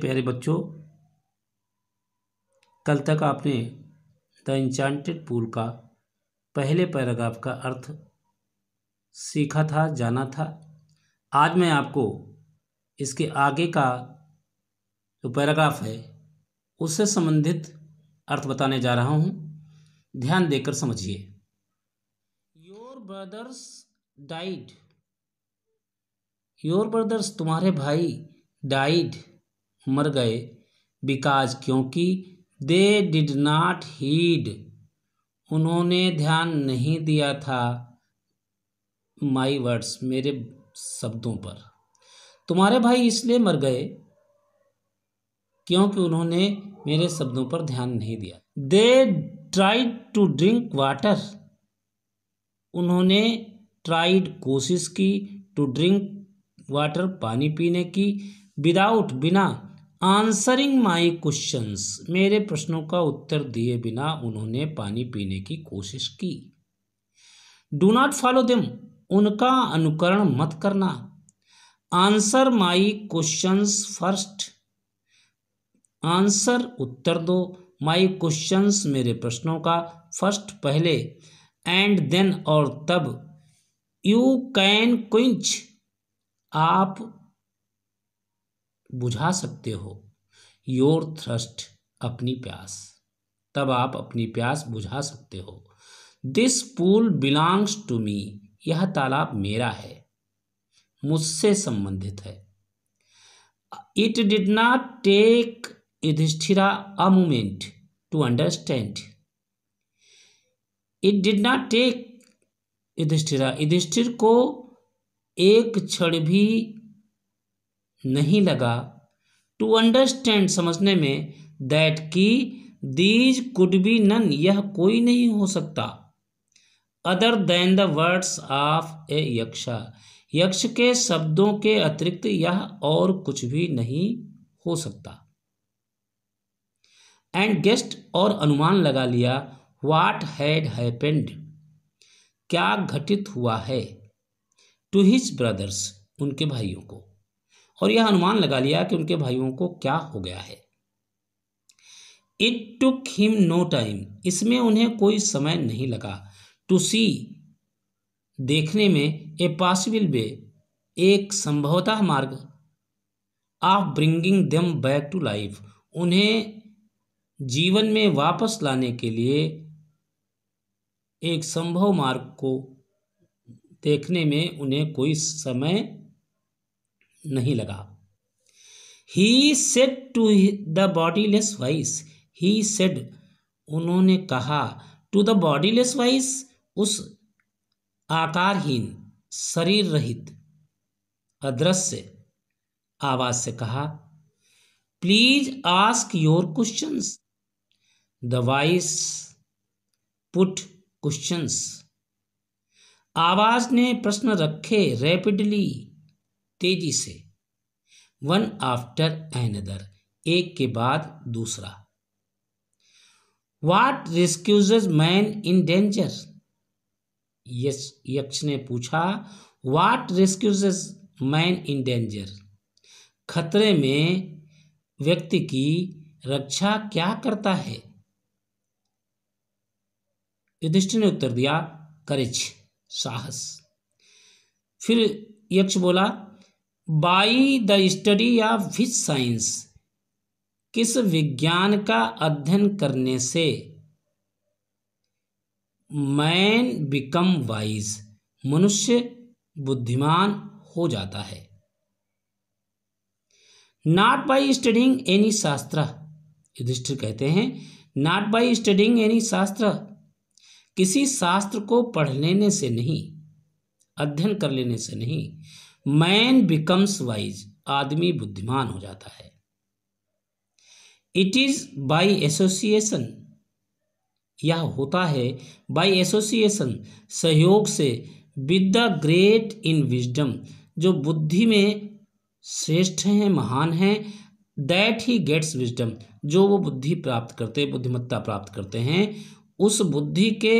प्यारे बच्चों कल तक आपने द इंचांटेड पूल का पहले पैराग्राफ का अर्थ सीखा था जाना था आज मैं आपको इसके आगे का जो तो पैराग्राफ है उससे संबंधित अर्थ बताने जा रहा हूँ ध्यान देकर समझिए your brothers died your brothers तुम्हारे भाई डाइड मर गए बिकॉज क्योंकि दे डिड नाट हीड उन्होंने ध्यान नहीं दिया था माई वर्ड्स मेरे शब्दों पर तुम्हारे भाई इसलिए मर गए क्योंकि उन्होंने मेरे शब्दों पर ध्यान नहीं दिया they tried to drink water उन्होंने ट्राइड कोशिश की टू ड्रिंक वाटर पानी पीने की विदाउट बिना आंसरिंग माई क्वेश्चंस मेरे प्रश्नों का उत्तर दिए बिना उन्होंने पानी पीने की कोशिश की डू नॉट फॉलो दिम उनका अनुकरण मत करना answer my questions first answer उत्तर दो माई क्वेश्चंस मेरे प्रश्नों का फर्स्ट पहले एंड देन और तब यू कैन क्विंच आप बुझा सकते हो योर थ्रस्ट अपनी प्यास तब आप अपनी प्यास बुझा सकते हो this pool belongs to me यह तालाब मेरा है मुझसे संबंधित है it did not take Yudhishthira a moment to understand it did not take Yudhishthira Yudhishthir को एक क्षण भी नहीं लगा टू अंडरस्टैंड समझने में दैट की दीज कुड बी नन यह कोई नहीं हो सकता other than the words of a Yaksha Yaksha के शब्दों के अतिरिक्त यह और कुछ भी नहीं हो सकता एंड गेस्ट और अनुमान लगा लिया वाट हैड हैपेंड क्या घटित हुआ है टू हिज ब्रदर्स उनके भाइयों को और यह अनुमान लगा लिया कि उनके भाइयों को क्या हो गया है it took him no time इसमें उन्हें कोई समय नहीं लगा टू सी देखने में ए पॉसिबल वे एक संभवतः मार्ग of bringing them back to life उन्हें जीवन में वापस लाने के लिए एक संभव मार्ग को देखने में उन्हें कोई समय नहीं लगा he said to the bodyless voice he said उन्होंने कहा टू द बॉडीलेस वाइस उस आकारहीन शरीर रहित अदृश्य आवाज से कहा please ask your questions the voice put questions आवाज ने प्रश्न रखे रैपिडली तेजी से वन आफ्टर एनदर एक के बाद दूसरा what rescues man in danger Yaksha ने पूछा what rescues man in danger खतरे में व्यक्ति की रक्षा क्या करता है युधिष्ठ ने उत्तर दिया करेज साहस फिर यक्ष बोला by the study of which science किस विज्ञान का अध्ययन करने से मैन बिकम वाइज मनुष्य बुद्धिमान हो जाता है नॉट बाई स्टडिंग एनी शास्त्र युधिष्ठिर कहते हैं नॉट बाई स्टडिंग एनी शास्त्र किसी शास्त्र को पढ़ लेने से नहीं अध्ययन कर लेने से नहीं मैन बिकम्स वाइज आदमी बुद्धिमान हो जाता है इट इज़ बाई एसोसिएशन यह होता है बाई एसोसिएशन सहयोग से with the great in wisdom जो बुद्धि में श्रेष्ठ हैं महान हैं दैट ही गेट्स विजडम जो वो बुद्धि प्राप्त करते बुद्धिमत्ता प्राप्त करते हैं उस बुद्धि के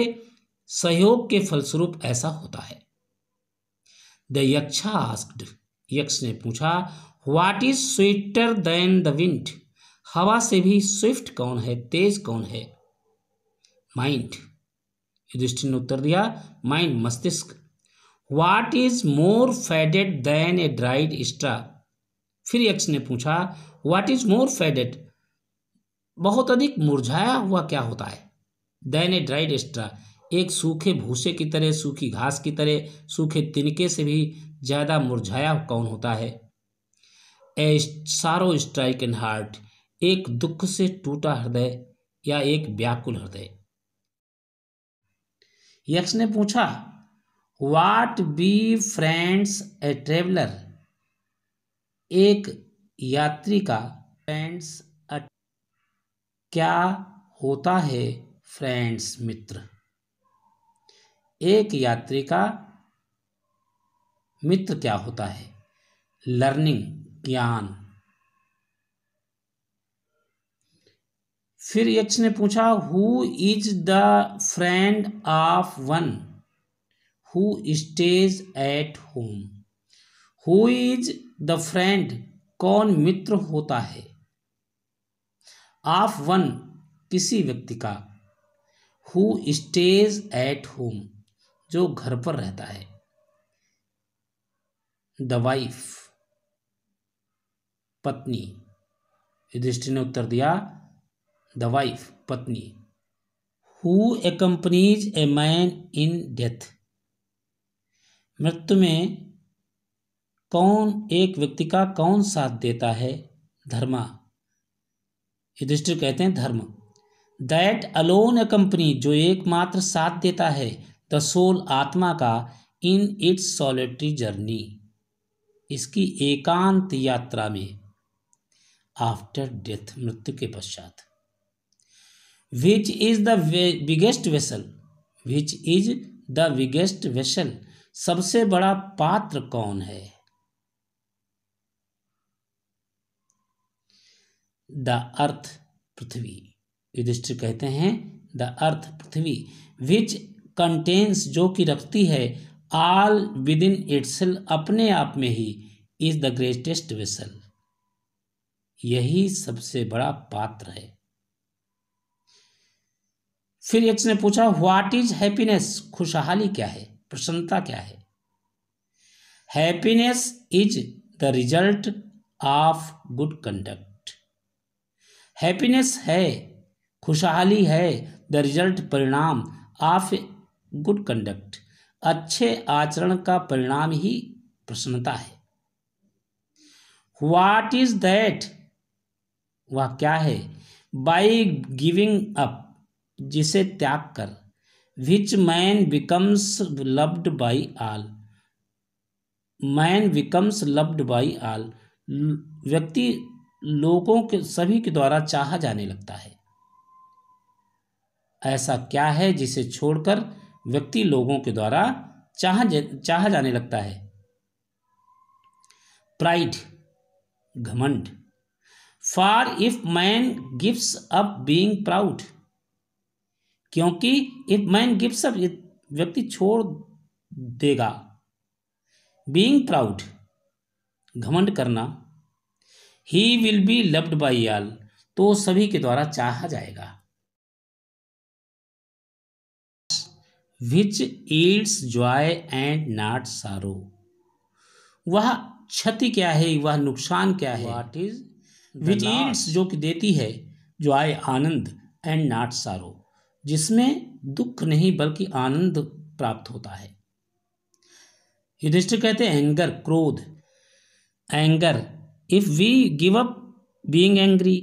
सहयोग के फलस्वरूप ऐसा होता है द यक्षा आस्क्ड यक्ष ने पूछा what is sweeter than the wind हवा से भी स्विफ्ट कौन है तेज कौन है माइंड युधिष्ठिर ने उत्तर दिया माइंड मस्तिष्क what is more faded than a dried straw फिर यक्ष ने पूछा व्हाट इज मोर फेडेड बहुत अधिक मुरझाया हुआ क्या होता है देन ए ड्राइड स्ट्रा एक सूखे भूसे की तरह सूखी घास की तरह सूखे तिनके से भी ज़्यादा मुरझाया कौन होता है ए सारो स्ट्राइक एंड हार्ट एक दुख से टूटा हृदय या एक व्याकुल हृदय यक्ष ने पूछा what befriends a traveller एक यात्री का फ्रेंड्स क्या होता है फ्रेंड्स मित्र एक यात्री का मित्र क्या होता है लर्निंग ज्ञान फिर यक्ष ने पूछा who is the friend of one who stays at home who is the friend कौन मित्र होता है ऑफ वन किसी व्यक्ति का हु स्टेज एट होम जो घर पर रहता है द वाइफ पत्नी युधिष्ठिर ने उत्तर दिया द वाइफ पत्नी who accompanies a man in death मृत्यु में कौन एक व्यक्ति का कौन साथ देता है धर्मा युधिष्ठिर कहते हैं धर्म दैट अलोन ए कंपनी जो एकमात्र साथ देता है द सोल आत्मा का इन इट्स सॉलिटरी जर्नी इसकी एकांत यात्रा में आफ्टर डेथ मृत्यु के पश्चात which is the biggest vessel which is the biggest vessel सबसे बड़ा पात्र कौन है द अर्थ पृथ्वी युधिष्ठिर कहते हैं the earth Prithvi which contains जो कि रखती है ऑल विद इन इट्सल अपने आप में ही इज द ग्रेटेस्ट वेसल यही सबसे बड़ा पात्र है फिर यक्ष ने पूछा व्हाट इज हैप्पीनेस खुशहाली क्या है प्रसन्नता क्या है happiness is the result of good conduct happiness है खुशहाली है द रिजल्ट परिणाम ऑफ गुड कंडक्ट अच्छे आचरण का परिणाम ही प्रसन्नता है वाट इज दैट वह क्या है बाई गिविंग अप जिसे त्याग कर which man becomes loved by all man becomes loved by all व्यक्ति लोगों के सभी के द्वारा चाहा जाने लगता है ऐसा क्या है जिसे छोड़कर व्यक्ति लोगों के द्वारा चाह चाह जाने लगता है प्राइड घमंड for if man gives up being proud क्योंकि इफ मैन गिव्स अप व्यक्ति छोड़ देगा बीइंग प्राउड घमंड करना ही will be loved by all तो सभी के द्वारा चाहा जाएगा विच ईड्स जॉय एंड नाट सारो वह क्षति क्या है वह नुकसान क्या है वाट इज विच ईड्स जो कि देती है जॉय आनंद एंड नाट सारो जिसमें दुख नहीं बल्कि आनंद प्राप्त होता है युधिष्ठ कहते हैं एंगर क्रोध anger if we give up being angry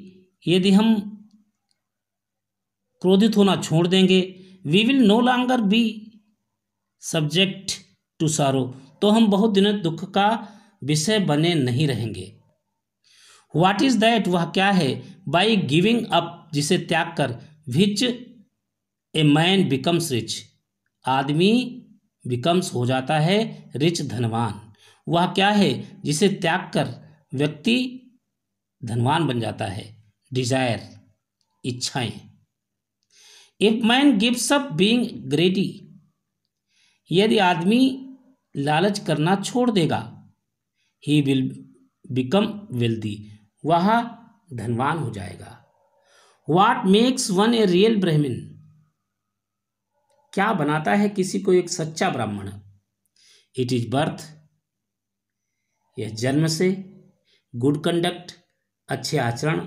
यदि हम क्रोधित होना छोड़ देंगे we will no longer be subject to sorrow तो हम बहुत दिनों दुख का विषय बने नहीं रहेंगे वाट इज दैट वह क्या है बाई गिविंग अप जिसे त्याग कर which a man becomes rich आदमी बिकम्स हो जाता है रिच धनवान वह क्या है जिसे त्याग कर व्यक्ति धनवान बन जाता है डिजायर इच्छाएं if man gives up being greedy यदि आदमी लालच करना छोड़ देगा ही विल बिकम वेल्दी वह धनवान हो जाएगा what makes one a real Brahmin क्या बनाता है किसी को एक सच्चा ब्राह्मण इट इज बर्थ यह जन्म से गुड कंडक्ट अच्छे आचरण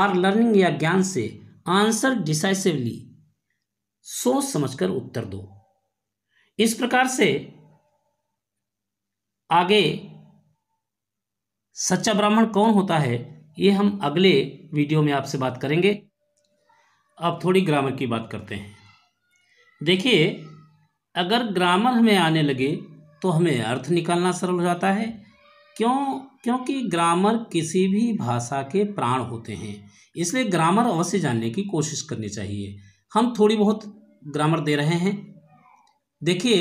और लर्निंग या ज्ञान से आंसर डिसाइसिवली सोच समझकर उत्तर दो इस प्रकार से आगे सच्चा ब्राह्मण कौन होता है ये हम अगले वीडियो में आपसे बात करेंगे अब थोड़ी ग्रामर की बात करते हैं देखिए अगर ग्रामर हमें आने लगे तो हमें अर्थ निकालना सरल हो जाता है क्यों क्योंकि ग्रामर किसी भी भाषा के प्राण होते हैं इसलिए ग्रामर अवश्य जानने की कोशिश करनी चाहिए हम थोड़ी बहुत ग्रामर दे रहे हैं देखिए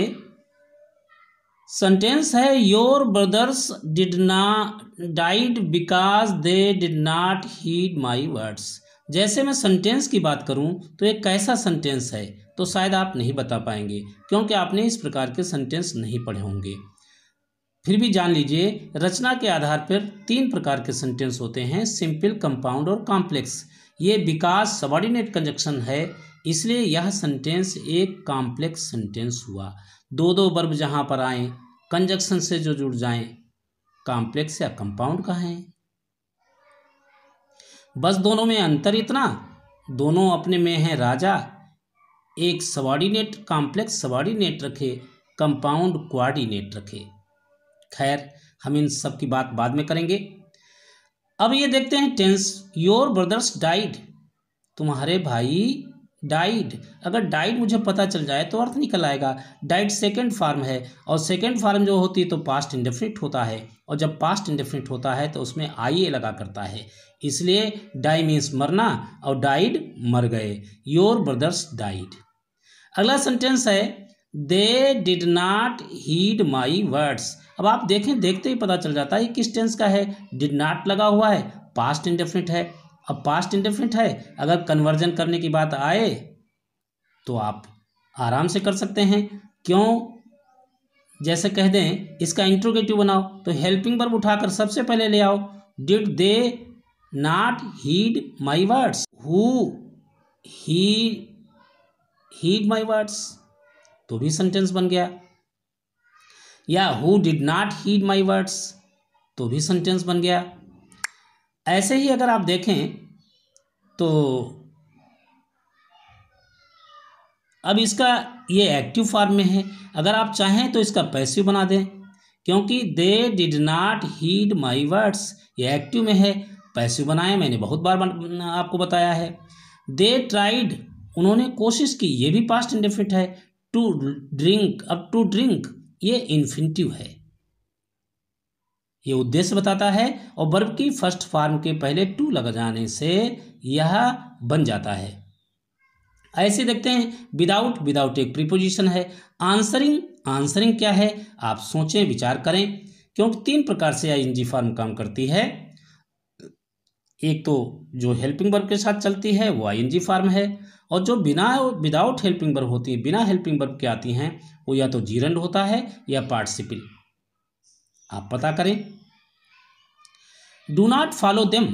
सेंटेंस है योर ब्रदर्स डिड ना died because they did not heed my words जैसे मैं सेंटेंस की बात करूं तो एक कैसा सेंटेंस है तो शायद आप नहीं बता पाएंगे क्योंकि आपने इस प्रकार के सेंटेंस नहीं पढ़े होंगे फिर भी जान लीजिए रचना के आधार पर तीन प्रकार के सेंटेंस होते हैं सिंपल कंपाउंड और कॉम्प्लेक्स ये विकास सबॉर्डिनेट कंजक्शन है इसलिए यह सेंटेंस एक कॉम्प्लेक्स सेंटेंस हुआ दो दो वर्ब जहाँ पर आए कंजक्शन से जो जुड़ जाए कॉम्प्लेक्स या कंपाउंड का है बस दोनों में अंतर इतना दोनों अपने में हैं राजा एक सबॉर्डिनेट कॉम्प्लेक्स सबॉर्डिनेट रखे कंपाउंड कोऑर्डिनेट रखे खैर हम इन सब की बात बाद में करेंगे अब ये देखते हैं टेंस योर ब्रदर्स डाइड तुम्हारे भाई डाइड अगर डाइड मुझे पता चल जाए तो अर्थ निकल आएगा डाइड सेकेंड फार्म है और सेकेंड फार्म जो होती है तो पास्ट इंडेफिनिट होता है और जब पास्ट इंडेफिनिट होता है तो उसमें आई ए लगा करता है इसलिए डाई मीन्स मरना और डाइड मर गए योर ब्रदर्स डाइड अगला सेंटेंस है they did not heed my words अब आप देखें देखते ही पता चल जाता है किस टेंस का है डिड नाट लगा हुआ है पास्ट इंडेफिनिट है अब पास्ट इंडेफिनिट है अगर कन्वर्जन करने की बात आए तो आप आराम से कर सकते हैं क्यों जैसे कह दें इसका इंट्रोगेटिव बनाओ तो हेल्पिंग बर्ब उठाकर सबसे पहले ले आओ did they not heed my words who heed my words तो भी सेंटेंस बन गया या who did not heed my words तो भी सेंटेंस बन गया ऐसे ही अगर आप देखें तो अब इसका ये एक्टिव फॉर्म में है अगर आप चाहें तो इसका पैसिव बना दें क्योंकि they did not heed my words ये एक्टिव में है पैसिव बनाए मैंने बहुत बार आपको बताया है दे ट्राइड उन्होंने कोशिश की ये भी पास्ट इंडेफिट है to drink up to drink ये इन्फिनिटिव है ये उद्देश्य बताता है और वर्ब की फर्स्ट फॉर्म के पहले टू लग जाने से यह बन जाता है ऐसे देखते हैं विदाउट विदाउट एक प्रीपोजिशन है आंसरिंग आंसरिंग क्या है आप सोचें विचार करें क्योंकि तीन प्रकार से आई फॉर्म काम करती है एक तो जो हेल्पिंग वर्ब के साथ चलती है वो आई फॉर्म है और जो बिना विदाउट हेल्पिंग वर्ब होती है बिना हेल्पिंग वर्ब के आती हैं वो या तो जीरंड होता है या पार्टिसिपिल आप पता करें डू नॉट फॉलो देम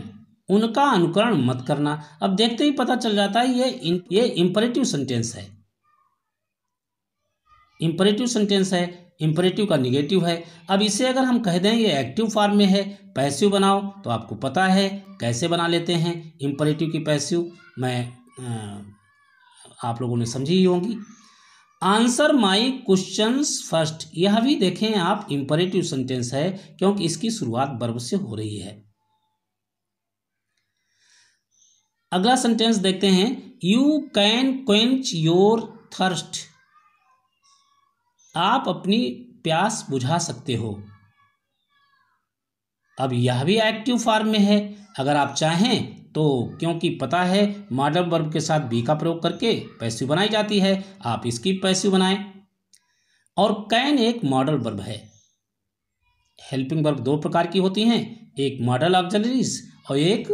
उनका अनुकरण मत करना अब देखते ही पता चल जाता है ये ये इंपरेटिव सेंटेंस है इंपरेटिव सेंटेंस है इम्परेटिव का निगेटिव है अब इसे अगर हम कह दें ये एक्टिव फॉर्म में है पैसिव बनाओ तो आपको पता है कैसे बना लेते हैं इम्परेटिव की पैसिव मैं आप लोगों ने समझी ही होंगी आंसर माई क्वेश्चन फर्स्ट यह भी देखें आप इम्परेटिव सेंटेंस है क्योंकि इसकी शुरुआत बर्ब से हो रही है अगला सेंटेंस देखते हैं you can quench your thirst आप अपनी प्यास बुझा सकते हो अब यह भी एक्टिव फॉर्म में है अगर आप चाहें तो क्योंकि पता है मॉडल वर्ब के साथ बी का प्रयोग करके पैसिव बनाई जाती है आप इसकी पैसिव बनाएं और कैन एक मॉडल वर्ब है हेल्पिंग वर्ब दो प्रकार की होती हैं एक मॉडल ऑक्जलरीज और एक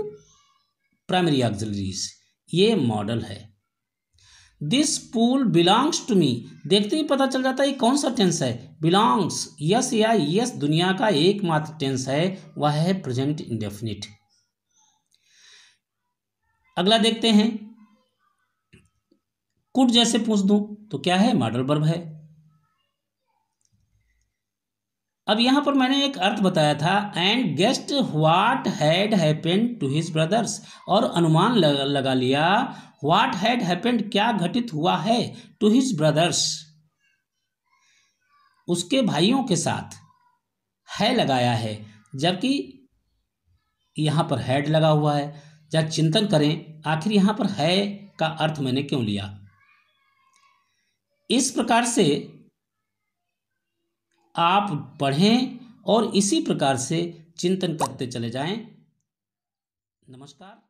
प्राइमरी ऑक्जलरीज ये मॉडल है this pool belongs to me देखते ही पता चल जाता है कौन सा टेंस है बिलोंग्स यस या यस दुनिया का एकमात्र टेंस है वह है प्रेजेंट इंडेफिनिट अगला देखते हैं कुड जैसे पूछ दूं तो क्या है मॉडल वर्ब है अब यहाँ पर मैंने एक अर्थ बताया था and guessed what had happened to his brothers और अनुमान लगा लिया व्हाट हैड हैपेंड क्या घटित हुआ है टू हिज ब्रदर्स उसके भाइयों के साथ है लगाया है जबकि यहाँ पर हैड लगा हुआ है जब चिंतन करें आखिर यहाँ पर है का अर्थ मैंने क्यों लिया इस प्रकार से आप पढ़ें और इसी प्रकार से चिंतन करते चले जाएं नमस्कार